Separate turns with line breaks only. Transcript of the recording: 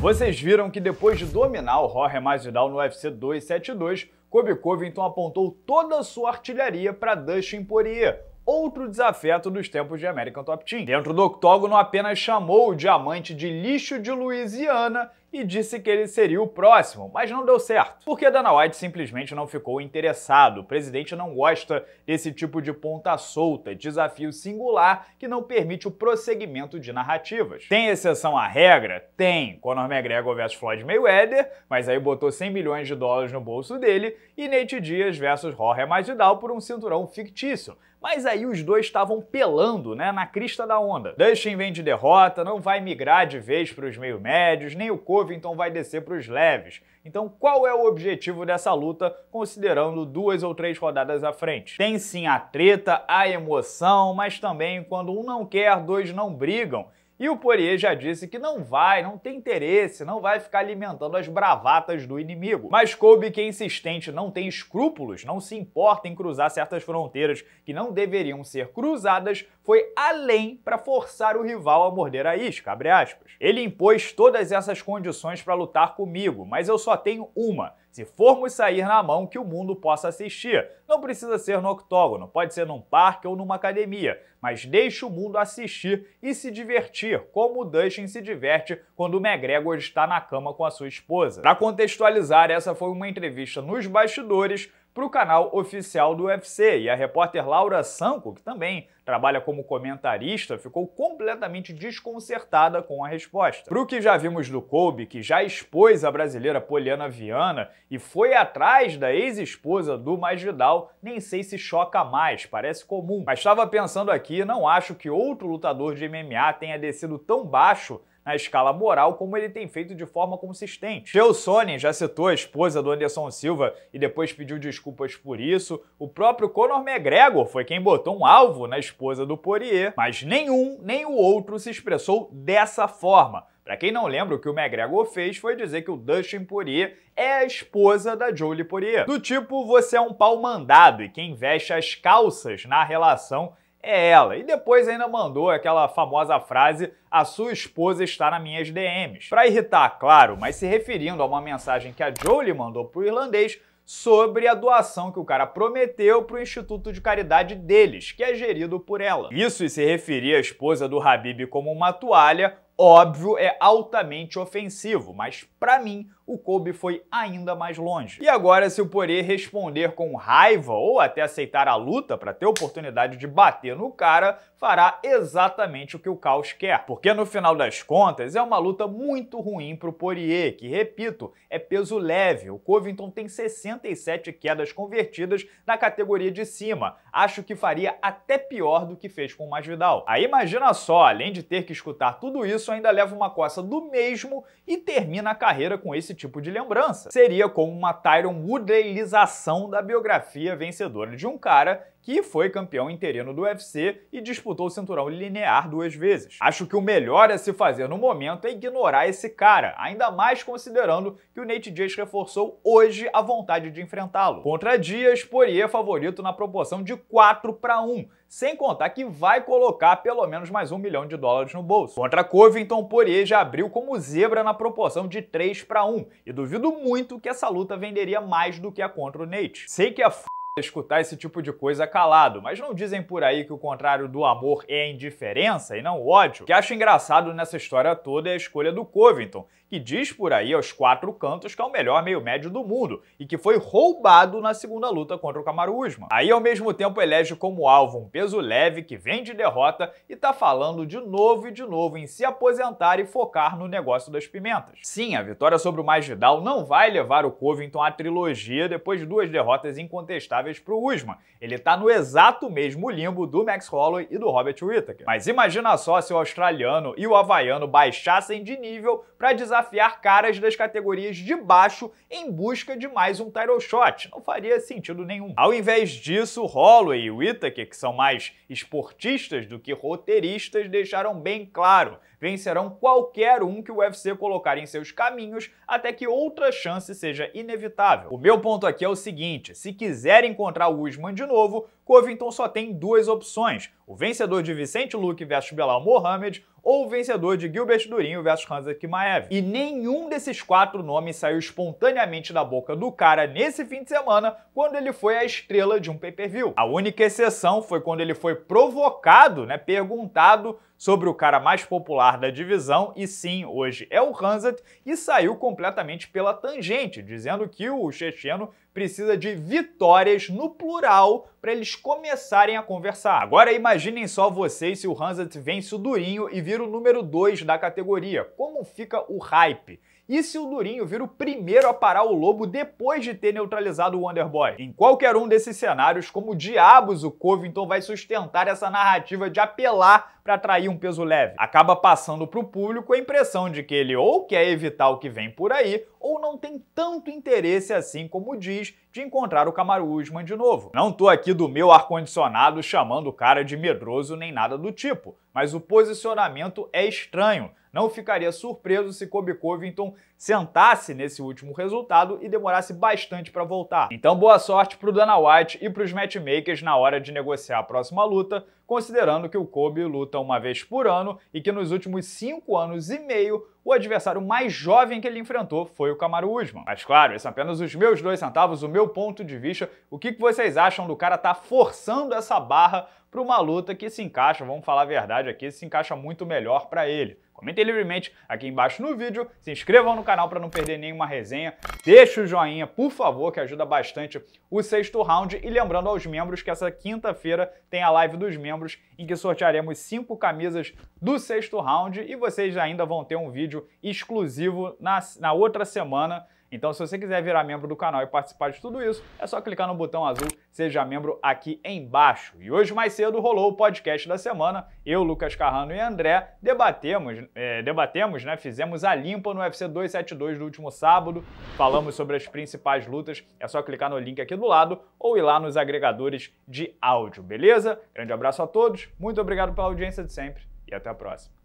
Vocês viram que depois de dominar o Jorge Masvidal no UFC 272, Kobe Covington apontou toda a sua artilharia para Dustin Poirier, outro desafeto dos tempos de American Top Team. Dentro do octógono, apenas chamou o diamante de lixo de Louisiana e disse que ele seria o próximo, mas não deu certo, porque Dana White simplesmente não ficou interessado. O presidente não gosta desse tipo de ponta solta, desafio singular que não permite o prosseguimento de narrativas. Tem exceção à regra? Tem. Conor McGregor vs Floyd Mayweather, mas aí botou 100 milhões de dólares no bolso dele, e Nate Diaz vs Jorge Masvidal por um cinturão fictício. Mas aí os dois estavam pelando, né, na crista da onda. Dustin vem de derrota, não vai migrar de vez para os meio médios, nem o corpo Covington vai descer para os leves. Então, qual é o objetivo dessa luta, considerando duas ou três rodadas à frente? Tem sim a treta, a emoção, mas também quando um não quer, dois não brigam. E o Poirier já disse que não vai, não tem interesse, não vai ficar alimentando as bravatas do inimigo. Mas coube que é insistente, não tem escrúpulos, não se importa em cruzar certas fronteiras que não deveriam ser cruzadas, foi além para forçar o rival a morder a isca, Ele impôs todas essas condições para lutar comigo, mas eu só tenho uma, se formos sair na mão que o mundo possa assistir. Não precisa ser no octógono, pode ser num parque ou numa academia, mas deixe o mundo assistir e se divertir, como o Dustin se diverte quando o McGregor está na cama com a sua esposa. Para contextualizar, essa foi uma entrevista nos bastidores para o canal oficial do UFC. E a repórter Laura Sanco, que também trabalha como comentarista, ficou completamente desconcertada com a resposta. Para o que já vimos do Kobe, que já expôs a brasileira Poliana Viana e foi atrás da ex-esposa do Masvidal, nem sei se choca mais, parece comum. Mas estava pensando aqui, não acho que outro lutador de MMA tenha descido tão baixo na escala moral, como ele tem feito de forma consistente. Seu Sonnen já citou a esposa do Anderson Silva e depois pediu desculpas por isso. O próprio Conor McGregor foi quem botou um alvo na esposa do Poirier, mas nenhum nem o outro se expressou dessa forma. Para quem não lembra, o que o McGregor fez foi dizer que o Dustin Poirier é a esposa da Jolie Poirier. Do tipo, você é um pau mandado e quem veste as calças na relação é ela. E depois ainda mandou aquela famosa frase: a sua esposa está nas minhas DMs. Para irritar, claro, mas se referindo a uma mensagem que a Jolie mandou pro irlandês sobre a doação que o cara prometeu pro instituto de caridade deles, que é gerido por ela. Isso e se referir à esposa do Habib como uma toalha, óbvio, é altamente ofensivo, mas para mim o Kobe foi ainda mais longe. E agora, se o Poirier responder com raiva ou até aceitar a luta para ter oportunidade de bater no cara, fará exatamente o que o Caos quer. Porque no final das contas, é uma luta muito ruim para o Poirier, que, repito, é peso leve. O Covington tem 67 quedas convertidas na categoria de cima. Acho que faria até pior do que fez com o Masvidal. Aí imagina só, além de ter que escutar tudo isso, ainda leva uma coça do mesmo e termina a carreira com esse tipo de lembrança. Seria como uma Tyron Woodleyização da biografia vencedora de um cara que foi campeão interino do UFC e disputou o cinturão linear duas vezes. Acho que o melhor a se fazer no momento é ignorar esse cara, ainda mais considerando que o Nate Diaz reforçou hoje a vontade de enfrentá-lo. Contra Dias, Poirier é favorito na proporção de 4 para 1, sem contar que vai colocar pelo menos mais um milhão de dólares no bolso. Contra Covington, Poirier já abriu como zebra na proporção de 3 para 1, e duvido muito que essa luta venderia mais do que a contra o Nate. Sei que é f escutar esse tipo de coisa calado, mas não dizem por aí que o contrário do amor é a indiferença e não o ódio? O que acho engraçado nessa história toda é a escolha do Covington, que diz por aí aos quatro cantos que é o melhor meio médio do mundo e que foi roubado na segunda luta contra o Kamaru Usman. Aí ao mesmo tempo elege como alvo um peso leve que vem de derrota e tá falando de novo e de novo em se aposentar e focar no negócio das pimentas. Sim, a vitória sobre o Masvidal não vai levar o Covington à trilogia depois de duas derrotas incontestáveis para o Usman. Ele está no exato mesmo limbo do Max Holloway e do Robert Whittaker. Mas imagina só se o australiano e o havaiano baixassem de nível para desafiar caras das categorias de baixo em busca de mais um title shot. Não faria sentido nenhum. Ao invés disso, Holloway e Whittaker, que são mais esportistas do que roteiristas, deixaram bem claro vencerão qualquer um que o UFC colocar em seus caminhos até que outra chance seja inevitável. O meu ponto aqui é o seguinte: se quiser encontrar o Usman de novo, Covington só tem duas opções: o vencedor de Vicente Luque versus Belal Mohamed ou o vencedor de Gilbert Durinho versus Kansas Kimaev. E nenhum desses quatro nomes saiu espontaneamente da boca do cara nesse fim de semana, quando ele foi a estrela de um pay-per-view. A única exceção foi quando ele foi provocado, né, perguntado sobre o cara mais popular da divisão, e sim, hoje é o Hanzat, e saiu completamente pela tangente, dizendo que o checheno precisa de vitórias no plural para eles começarem a conversar. Agora imaginem só vocês se o Hansat vence o Durinho e vira o número 2 da categoria. Como fica o hype? E se o Durinho vira o primeiro a parar o Lobo depois de ter neutralizado o Wonderboy? Em qualquer um desses cenários, como diabos o Covington vai sustentar essa narrativa de apelar para atrair um peso leve. Acaba passando para o público a impressão de que ele ou quer evitar o que vem por aí, ou não tem tanto interesse assim como diz de encontrar o Kamaru Usman de novo. Não tô aqui do meu ar-condicionado chamando o cara de medroso nem nada do tipo, mas o posicionamento é estranho. Não ficaria surpreso se Kobe Covington sentasse nesse último resultado e demorasse bastante para voltar. Então boa sorte pro Dana White e pros matchmakers na hora de negociar a próxima luta, considerando que o Kobe luta uma vez por ano e que nos últimos cinco anos e meio o adversário mais jovem que ele enfrentou foi o Kamaru Usman. Mas claro, esses são é apenas os meus dois centavos, o meu ponto de vista. O que vocês acham do cara estar tá forçando essa barra para uma luta que se encaixa, vamos falar a verdade aqui, se encaixa muito melhor para ele? Comentem livremente aqui embaixo no vídeo, se inscrevam no canal para não perder nenhuma resenha, deixe o joinha, por favor, que ajuda bastante o sexto round. E lembrando aos membros que essa quinta-feira tem a live dos membros em que sortearemos cinco camisas do sexto round e vocês ainda vão ter um vídeo exclusivo na, na outra semana então, se você quiser virar membro do canal e participar de tudo isso, é só clicar no botão azul Seja Membro aqui embaixo. E hoje mais cedo rolou o podcast da semana. Eu, Lucas Carrano e André debatemos, é, debatemos né? fizemos a limpa no UFC 272 do último sábado. Falamos sobre as principais lutas. É só clicar no link aqui do lado ou ir lá nos agregadores de áudio, beleza? Grande abraço a todos, muito obrigado pela audiência de sempre e até a próxima.